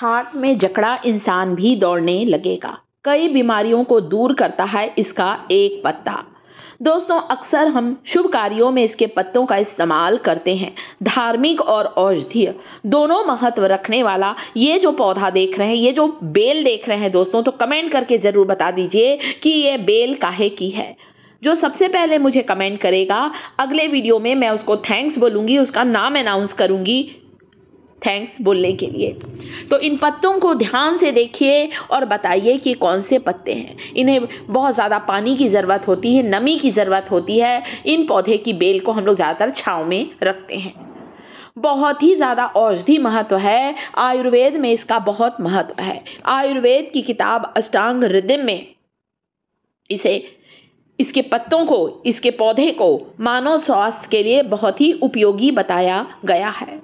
खाट में जकड़ा इंसान भी दौड़ने लगेगा कई बीमारियों को दूर करता है इसका एक पत्ता दोस्तों अक्सर हम शुभ कार्यों में इसके पत्तों का इस्तेमाल करते हैं धार्मिक और औषधीय दोनों महत्व रखने वाला ये जो पौधा देख रहे हैं ये जो बेल देख रहे हैं दोस्तों तो कमेंट करके ज़रूर बता दीजिए कि ये बेल काहे की है जो सबसे पहले मुझे कमेंट करेगा अगले वीडियो में मैं उसको थैंक्स बोलूँगी उसका नाम अनाउंस करूँगी थैंक्स बोलने के लिए तो इन पत्तों को ध्यान से देखिए और बताइए कि कौन से पत्ते हैं इन्हें बहुत ज़्यादा पानी की ज़रूरत होती है नमी की ज़रूरत होती है इन पौधे की बेल को हम लोग ज़्यादातर छाँव में रखते हैं बहुत ही ज़्यादा औषधि महत्व है आयुर्वेद में इसका बहुत महत्व है आयुर्वेद की किताब अष्टांग हृदय में इसे इसके पत्तों को इसके पौधे को मानव स्वास्थ्य के लिए बहुत ही उपयोगी बताया गया है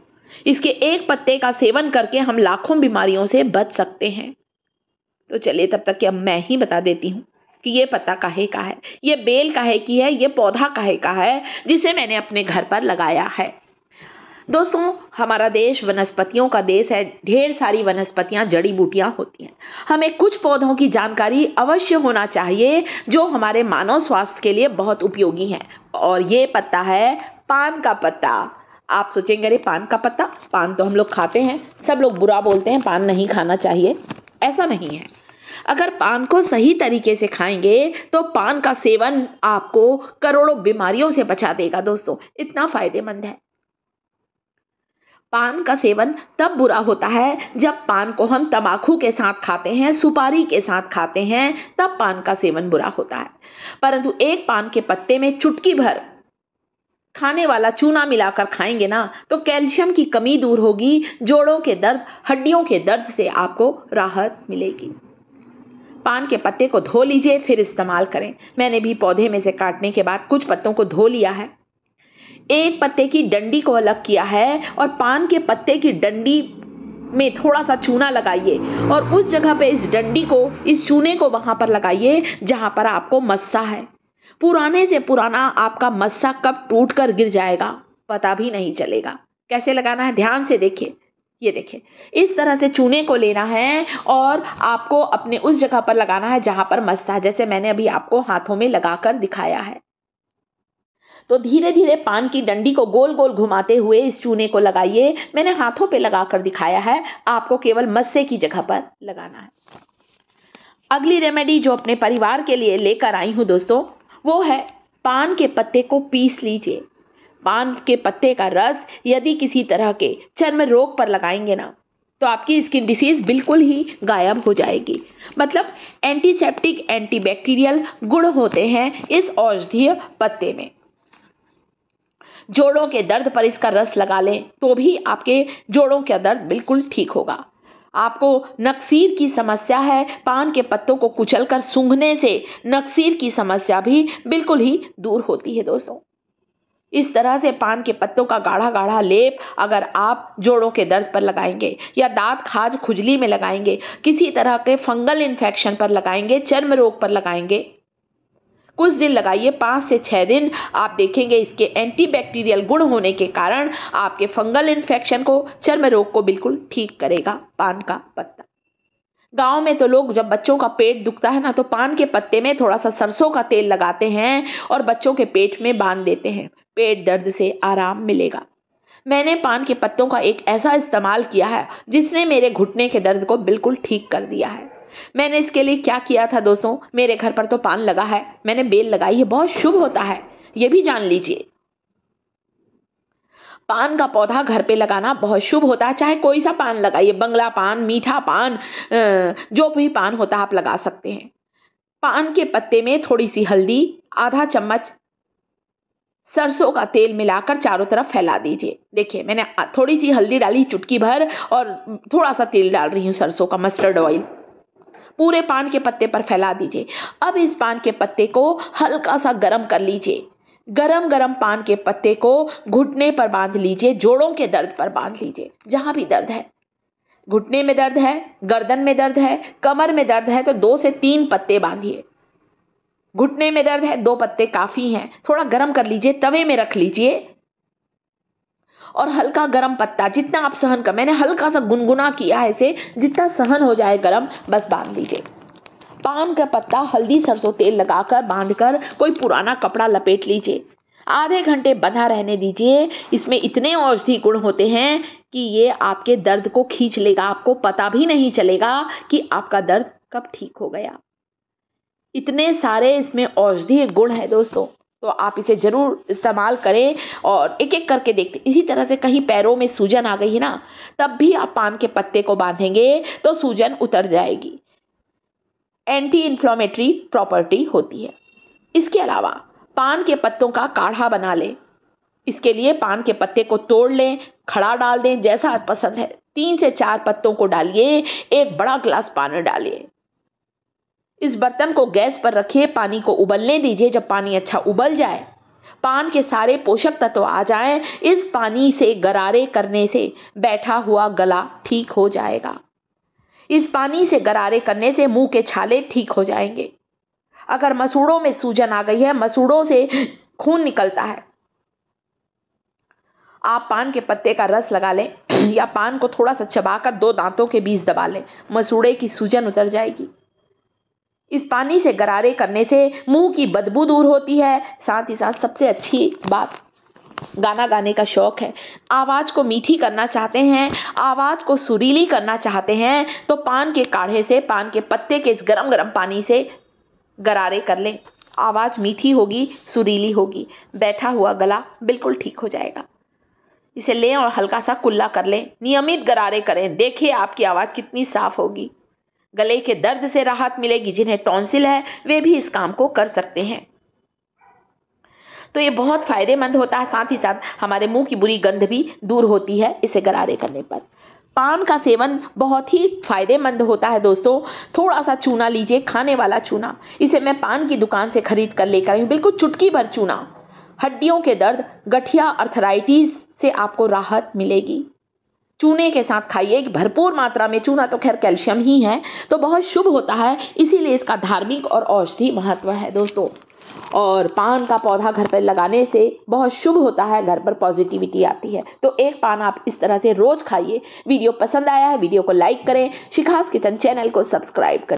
इसके एक पत्ते का सेवन करके हम लाखों बीमारियों से बच सकते हैं तो चलिए तब तक कि अब मैं ही बता देती हूँ कि ये पत्ता काहे का है ये बेल काहे की है ये पौधा काहे का है जिसे मैंने अपने घर पर लगाया है दोस्तों हमारा देश वनस्पतियों का देश है ढेर सारी वनस्पतियां जड़ी बूटियां होती हैं हमें कुछ पौधों की जानकारी अवश्य होना चाहिए जो हमारे मानव स्वास्थ्य के लिए बहुत उपयोगी हैं और ये पत्ता है पान का पत्ता आप सोचेंगे अरे पान का पत्ता पान तो हम लोग खाते हैं सब लोग बुरा बोलते हैं पान नहीं खाना चाहिए ऐसा नहीं है अगर पान को सही तरीके से खाएंगे तो पान का सेवन आपको करोड़ों बीमारियों से बचा देगा दोस्तों इतना फायदेमंद है पान का सेवन तब बुरा होता है जब पान को हम तंबाकू के साथ खाते हैं सुपारी के साथ खाते हैं तब पान का सेवन बुरा होता है परंतु एक पान के पत्ते में चुटकी भर खाने वाला चूना मिलाकर खाएंगे ना तो कैल्शियम की कमी दूर होगी जोड़ों के दर्द हड्डियों के दर्द से आपको राहत मिलेगी पान के पत्ते को धो लीजिए फिर इस्तेमाल करें मैंने भी पौधे में से काटने के बाद कुछ पत्तों को धो लिया है एक पत्ते की डंडी को अलग किया है और पान के पत्ते की डंडी में थोड़ा सा चूना लगाइए और उस जगह पे इस डंडी को इस चूने को वहाँ पर लगाइए जहाँ पर आपको मस्सा है पुराने से पुराना आपका मस्सा कब टूट कर गिर जाएगा पता भी नहीं चलेगा कैसे लगाना है ध्यान से देखिए ये देखिए इस तरह से चूने को लेना है और आपको अपने उस जगह पर लगाना है जहां पर मस्सा जैसे मैंने अभी आपको हाथों में लगाकर दिखाया है तो धीरे धीरे पान की डंडी को गोल गोल घुमाते हुए इस चूने को लगाइए मैंने हाथों पे लगाकर दिखाया है आपको केवल मस्से की जगह पर लगाना है अगली रेमेडी जो अपने परिवार के लिए लेकर आई हूं दोस्तों वो है पान के पत्ते को पीस लीजिए पान के पत्ते का रस यदि किसी तरह के चर्म रोग पर लगाएंगे ना तो आपकी स्किन डिसीज बिल्कुल ही गायब हो जाएगी मतलब एंटीसेप्टिक एंटीबैक्टीरियल गुण होते हैं इस औषधीय पत्ते में जोड़ों के दर्द पर इसका रस लगा लें तो भी आपके जोड़ों का दर्द बिल्कुल ठीक होगा आपको नक्सीर की समस्या है पान के पत्तों को कुचल कर सूंघने से नक्सीर की समस्या भी बिल्कुल ही दूर होती है दोस्तों इस तरह से पान के पत्तों का गाढ़ा गाढ़ा लेप अगर आप जोड़ों के दर्द पर लगाएंगे या दांत खाज खुजली में लगाएंगे किसी तरह के फंगल इन्फेक्शन पर लगाएंगे चर्म रोग पर लगाएंगे कुछ दिन लगाइए पाँच से छः दिन आप देखेंगे इसके एंटीबैक्टीरियल गुण होने के कारण आपके फंगल इन्फेक्शन को चर्म रोग को बिल्कुल ठीक करेगा पान का पत्ता गांव में तो लोग जब बच्चों का पेट दुखता है ना तो पान के पत्ते में थोड़ा सा सरसों का तेल लगाते हैं और बच्चों के पेट में बांध देते हैं पेट दर्द से आराम मिलेगा मैंने पान के पत्तों का एक ऐसा इस्तेमाल किया है जिसने मेरे घुटने के दर्द को बिल्कुल ठीक कर दिया है मैंने इसके लिए क्या किया था दोस्तों मेरे घर पर तो पान लगा है मैंने बेल लगाई है बहुत शुभ होता है ये भी जान लीजिए पान का पौधा घर पे लगाना बहुत शुभ होता है चाहे कोई सा पान लगाइए बंगला पान मीठा पान जो भी पान होता है आप लगा सकते हैं पान के पत्ते में थोड़ी सी हल्दी आधा चम्मच सरसों का तेल मिलाकर चारों तरफ फैला दीजिए देखिए मैंने थोड़ी सी हल्दी डाली चुटकी भर और थोड़ा सा तेल डाल रही हूँ सरसों का मस्टर्ड ऑयल पूरे पान के पत्ते पर फैला दीजिए अब इस पान के पत्ते को हल्का सा गर्म कर लीजिए गरम गरम पान के पत्ते को घुटने पर बांध लीजिए जोड़ों के दर्द पर बांध लीजिए जहाँ भी दर्द है घुटने में दर्द है गर्दन में दर्द है कमर में दर्द है तो दो से तीन पत्ते बांधिए घुटने में दर्द है दो पत्ते काफ़ी हैं थोड़ा गर्म कर लीजिए तवे में रख लीजिए और हल्का गर्म पत्ता जितना आप सहन कर मैंने हल्का सा गुनगुना किया है इसे जितना सहन हो जाए गर्म बस बांध दीजिए पान का पत्ता हल्दी सरसों तेल लगाकर बांधकर कोई पुराना कपड़ा लपेट लीजिए आधे घंटे बंधा रहने दीजिए इसमें इतने औषधि गुण होते हैं कि ये आपके दर्द को खींच लेगा आपको पता भी नहीं चलेगा कि आपका दर्द कब ठीक हो गया इतने सारे इसमें औषधीय गुण है दोस्तों तो आप इसे ज़रूर इस्तेमाल करें और एक एक करके देखते इसी तरह से कहीं पैरों में सूजन आ गई है ना तब भी आप पान के पत्ते को बांधेंगे तो सूजन उतर जाएगी एंटी इन्फ्लोमेटरी प्रॉपर्टी होती है इसके अलावा पान के पत्तों का काढ़ा बना लें इसके लिए पान के पत्ते को तोड़ लें खड़ा डाल दें जैसा पसंद है तीन से चार पत्तों को डालिए एक बड़ा ग्लास पानी डालिए इस बर्तन को गैस पर रखिए पानी को उबलने दीजिए जब पानी अच्छा उबल जाए पान के सारे पोषक तत्व आ जाएं इस पानी से गरारे करने से बैठा हुआ गला ठीक हो जाएगा इस पानी से गरारे करने से मुंह के छाले ठीक हो जाएंगे अगर मसूड़ों में सूजन आ गई है मसूड़ों से खून निकलता है आप पान के पत्ते का रस लगा लें या पान को थोड़ा सा चबाकर दो दांतों के बीच दबा लें मसूड़े की सूजन उतर जाएगी इस पानी से गरारे करने से मुंह की बदबू दूर होती है साथ ही साथ सबसे अच्छी बात गाना गाने का शौक़ है आवाज़ को मीठी करना चाहते हैं आवाज़ को सुरीली करना चाहते हैं तो पान के काढ़े से पान के पत्ते के इस गरम गरम पानी से गरारे कर लें आवाज़ मीठी होगी सुरीली होगी बैठा हुआ गला बिल्कुल ठीक हो जाएगा इसे लें और हल्का सा कुल्ला कर लें नियमित गरारे करें देखिए आपकी आवाज़ कितनी साफ़ होगी गले के दर्द से राहत मिलेगी जिन्हें टॉन्सिल है वे भी इस काम को कर सकते हैं तो ये बहुत फायदेमंद होता है साथ ही साथ हमारे मुंह की बुरी गंध भी दूर होती है इसे गरारे करने पर पान का सेवन बहुत ही फायदेमंद होता है दोस्तों थोड़ा सा चूना लीजिए खाने वाला चूना इसे मैं पान की दुकान से खरीद कर लेकर आई बिल्कुल चुटकी भर चूना हड्डियों के दर्द गठिया अर्थराइटिस से आपको राहत मिलेगी चूने के साथ खाइए भरपूर मात्रा में चूना तो खैर कैल्शियम ही है तो बहुत शुभ होता है इसीलिए इसका धार्मिक और औषधि महत्व है दोस्तों और पान का पौधा घर पर लगाने से बहुत शुभ होता है घर पर पॉजिटिविटी आती है तो एक पान आप इस तरह से रोज़ खाइए वीडियो पसंद आया है वीडियो को लाइक करें शिखास किचन चैनल को सब्सक्राइब करें